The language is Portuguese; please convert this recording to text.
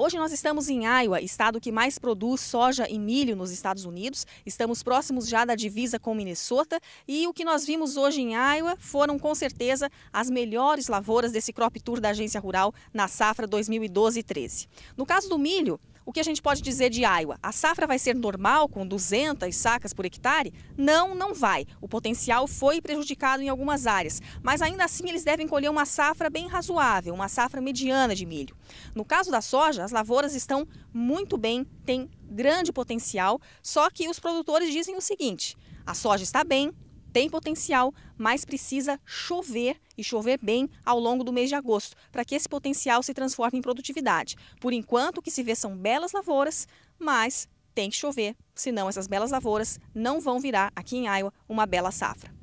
Hoje nós estamos em Iowa, estado que mais produz soja e milho nos Estados Unidos. Estamos próximos já da divisa com Minnesota e o que nós vimos hoje em Iowa foram com certeza as melhores lavouras desse crop tour da Agência Rural na safra 2012-13. No caso do milho, o que a gente pode dizer de Iowa? A safra vai ser normal, com 200 sacas por hectare? Não, não vai. O potencial foi prejudicado em algumas áreas, mas ainda assim eles devem colher uma safra bem razoável, uma safra mediana de milho. No caso da soja, as lavouras estão muito bem, tem grande potencial, só que os produtores dizem o seguinte: a soja está bem, tem potencial, mas precisa chover e chover bem ao longo do mês de agosto, para que esse potencial se transforme em produtividade. Por enquanto, o que se vê são belas lavouras, mas tem que chover, senão essas belas lavouras não vão virar aqui em Iowa uma bela safra.